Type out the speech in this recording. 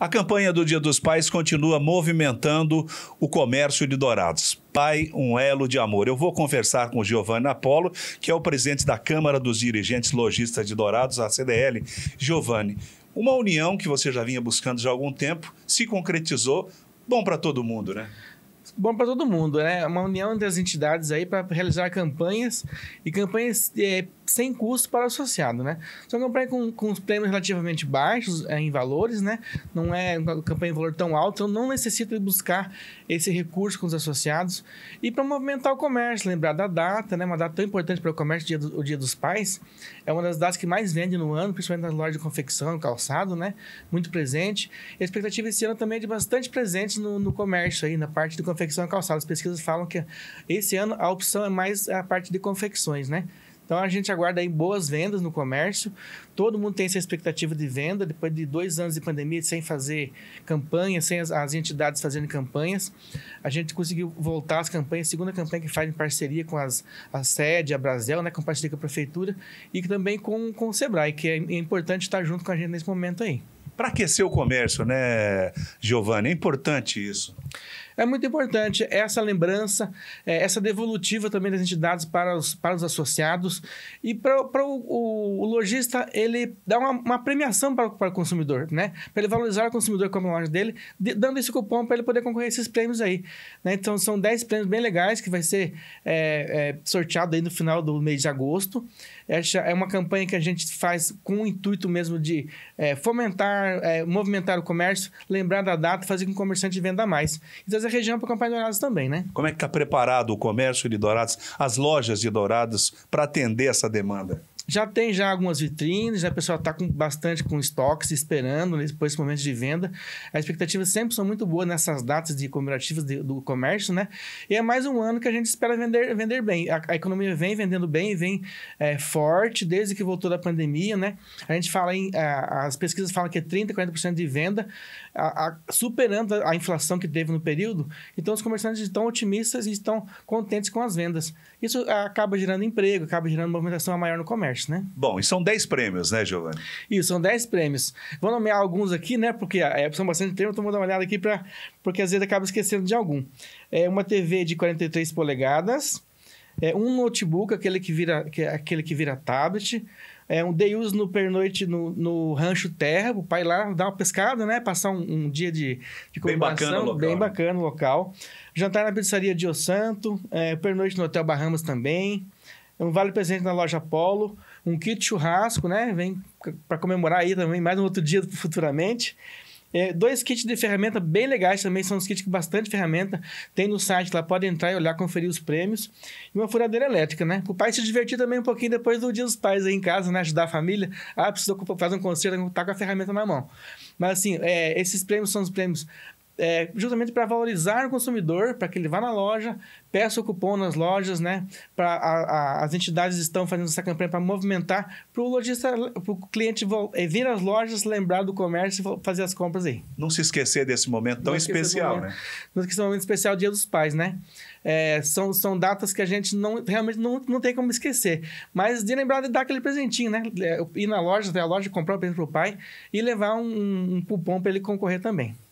A campanha do Dia dos Pais continua movimentando o comércio de Dourados. Pai, um elo de amor. Eu vou conversar com o Giovanni Apolo, que é o presidente da Câmara dos Dirigentes Logistas de Dourados, a CDL. Giovanni, uma união que você já vinha buscando já há algum tempo se concretizou. Bom para todo mundo, né? bom para todo mundo, né? É uma união das entidades aí para realizar campanhas e campanhas é, sem custo para o associado, né? São campanhas com, com os prêmios relativamente baixos é, em valores, né? Não é uma campanha em valor tão alto, então não necessita buscar esse recurso com os associados. E para movimentar o comércio, lembrar da data, né? Uma data tão importante para o comércio, dia do, o Dia dos Pais. É uma das datas que mais vende no ano, principalmente nas lojas de confecção, calçado, né? Muito presente. E a expectativa esse ano também é de bastante presentes no, no comércio aí, na parte de confecção confecção e é calçado. As pesquisas falam que esse ano a opção é mais a parte de confecções, né? Então a gente aguarda aí boas vendas no comércio. Todo mundo tem essa expectativa de venda depois de dois anos de pandemia sem fazer campanha, sem as, as entidades fazendo campanhas. A gente conseguiu voltar às campanhas, segunda campanha que faz em parceria com as, a sede, a Brasel, né, com parceria com a prefeitura e também com, com o Sebrae, que é, é importante estar junto com a gente nesse momento aí. Para aquecer o comércio, né, Giovanni? É importante isso. É muito importante essa lembrança, é, essa devolutiva também das entidades para os, para os associados e para, o, o, o lojista ele dá uma, uma premiação para, para, o consumidor, né? Para ele valorizar o consumidor como loja dele, de, dando esse cupom para ele poder concorrer a esses prêmios aí. Né? Então são 10 prêmios bem legais que vai ser é, é, sorteado aí no final do mês de agosto. Essa é uma campanha que a gente faz com o intuito mesmo de é, fomentar, é, movimentar o comércio, lembrar da data, fazer com que o comerciante venda mais. Então, da região para comprar campanha Dourados também, né? Como é que está preparado o comércio de Dourados, as lojas de Dourados, para atender essa demanda? Já tem já algumas vitrines, já a pessoa está com bastante com estoques esperando depois né, desse momento de venda. As expectativas sempre são muito boas nessas datas de comemorativas de, do comércio, né? E é mais um ano que a gente espera vender, vender bem. A, a economia vem vendendo bem, vem é, forte desde que voltou da pandemia, né? A gente fala em a, as pesquisas falam que é 30, 40% de venda, a, superando a inflação que teve no período. Então os comerciantes estão otimistas e estão contentes com as vendas. Isso ah, acaba gerando emprego, acaba gerando movimentação maior no comércio né? Bom, e são 10 prêmios, né, Giovanni? Isso, são 10 prêmios. Vou nomear alguns aqui, né? Porque é, são bastante prêmios, estou então dando uma olhada aqui, pra, porque às vezes acaba esquecendo de algum. É uma TV de 43 polegadas, é um notebook, aquele que vira, que, aquele que vira tablet, é um day use no pernoite no, no Rancho Terra, o pai lá dá uma pescada, né? Passar um, um dia de, de bem bacana o local, bem né? bacana local. Jantar na pizzaria Dio Santo, é, pernoite no Hotel Bahamas também, é um vale presente na loja Polo, um kit churrasco, né? Vem para comemorar aí também mais um outro dia futuramente. É, dois kits de ferramenta bem legais também, são uns kits com bastante ferramenta. Tem no site lá, pode entrar e olhar, conferir os prêmios. E uma furadeira elétrica, né? Para o pai se divertir também um pouquinho depois do dia dos pais aí em casa, né? Ajudar a família. Ah, precisa fazer um concerto, tá com a ferramenta na mão. Mas assim, é, esses prêmios são os prêmios é, justamente para valorizar o consumidor, para que ele vá na loja, peça o cupom nas lojas, né? Pra, a, a, as entidades estão fazendo essa campanha para movimentar, para o lojista, para o cliente é, vir às lojas, lembrar do comércio e fazer as compras aí. Não se esquecer desse momento tão especial, momento, né? Não esquecer momento especial, Dia dos Pais, né? É, são, são datas que a gente não, realmente não, não tem como esquecer. Mas de lembrar de dar aquele presentinho, né? É, ir na loja, até a loja, comprar um presente para o pai e levar um, um cupom para ele concorrer também.